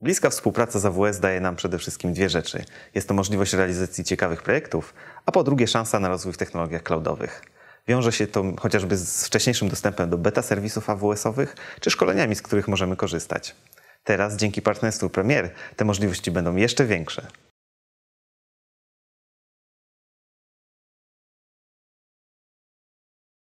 Bliska współpraca z AWS daje nam przede wszystkim dwie rzeczy. Jest to możliwość realizacji ciekawych projektów, a po drugie szansa na rozwój w technologiach cloudowych. Wiąże się to chociażby z wcześniejszym dostępem do beta serwisów AWS-owych czy szkoleniami, z których możemy korzystać. Teraz dzięki partnerstwu Premier te możliwości będą jeszcze większe.